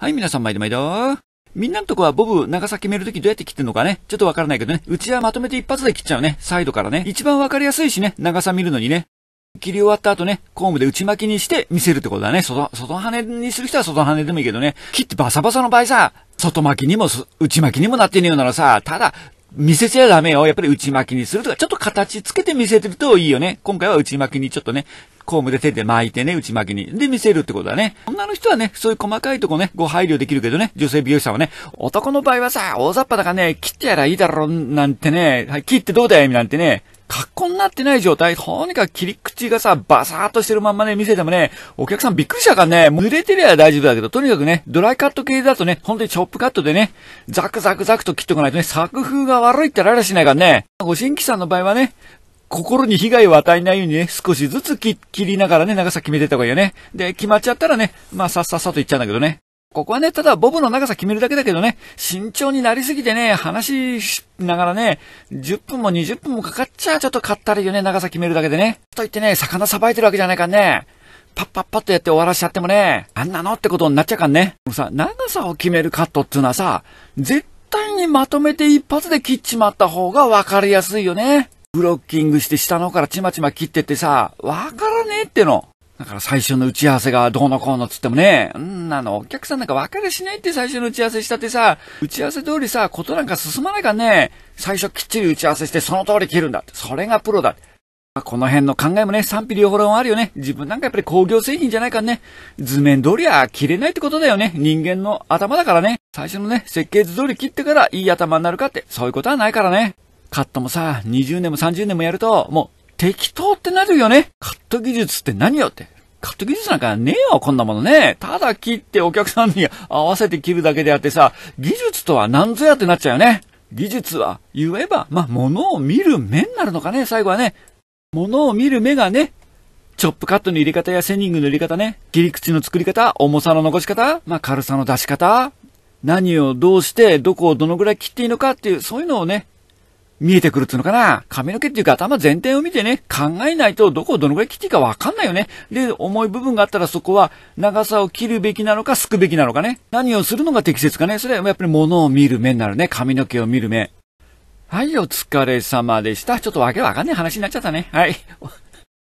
はい、皆さん毎度毎度。みんなのとこはボブ、長さ決めるときどうやって切ってんのかねちょっとわからないけどね。うちはまとめて一発で切っちゃうね。サイドからね。一番わかりやすいしね。長さ見るのにね。切り終わった後ね、コームで内巻きにして見せるってことだね。外、外羽にする人は外羽でもいいけどね。切ってバサバサの場合さ、外巻きにも内巻きにもなってねえよならさ、ただ、見せちゃダメよ。やっぱり内巻きにするとか、ちょっと形つけて見せてるといいよね。今回は内巻きにちょっとね、コームで手で巻いてね、内巻きに。で、見せるってことだね。女の人はね、そういう細かいとこね、ご配慮できるけどね、女性美容師さんはね、男の場合はさ、大雑把だからね、切ってやらいいだろ、なんてね、はい、切ってどうだよ、なんてね、格好になってない状態、とにかく切り口がさ、バサーっとしてるまんまね、見せてもね、お客さんびっくりしたからね、濡れてりゃ大丈夫だけど、とにかくね、ドライカット系だとね、本当にチョップカットでね、ザクザクザクと切っとかないとね、作風が悪いってられしないからね、ご新規さんの場合はね、心に被害を与えないようにね、少しずつ切りながらね、長さ決めてった方がいいよね。で、決まっちゃったらね、まあさっさっさと行っちゃうんだけどね。ここはね、ただボブの長さ決めるだけだけどね、慎重になりすぎてね、話しながらね、10分も20分もかかっちゃちょっとかったりよね、長さ決めるだけでね。と言ってね、魚さばいてるわけじゃないからね。パッパッパッとやって終わらしちゃってもね、あんなのってことになっちゃうからね。もうさ、長さを決めるカットっていうのはさ、絶対にまとめて一発で切っちまった方がわかりやすいよね。ブロッキングして下の方からちまちま切ってってさ、わからねえっての。だから最初の打ち合わせがどうのこうのつってもね、うんあの、お客さんなんか分かりしないって最初の打ち合わせしたってさ、打ち合わせ通りさ、ことなんか進まないからね、最初きっちり打ち合わせしてその通り切るんだって。それがプロだって。この辺の考えもね、賛否両論あるよね。自分なんかやっぱり工業製品じゃないからね。図面通りは切れないってことだよね。人間の頭だからね。最初のね、設計図通り切ってからいい頭になるかって、そういうことはないからね。カットもさ、20年も30年もやると、もう適当ってなるよね。カット技術って何よって。カット技術なんかねえよ、こんなものね。ただ切ってお客さんに合わせて切るだけであってさ、技術とは何ぞやってなっちゃうよね。技術は言えば、ま物を見る目になるのかね、最後はね。物を見る目がね、チョップカットの入れ方やセニングの入れ方ね、切り口の作り方、重さの残し方、ま軽さの出し方、何をどうして、どこをどのぐらい切っていいのかっていう、そういうのをね、見えてくるっつうのかな。髪の毛っていうか頭全体を見てね、考えないとどこをどのくらい切っていいかわかんないよね。で、重い部分があったらそこは長さを切るべきなのか、すくべきなのかね。何をするのが適切かね。それはやっぱり物を見る目になるね。髪の毛を見る目。はい、お疲れ様でした。ちょっとわけわかんない話になっちゃったね。はい。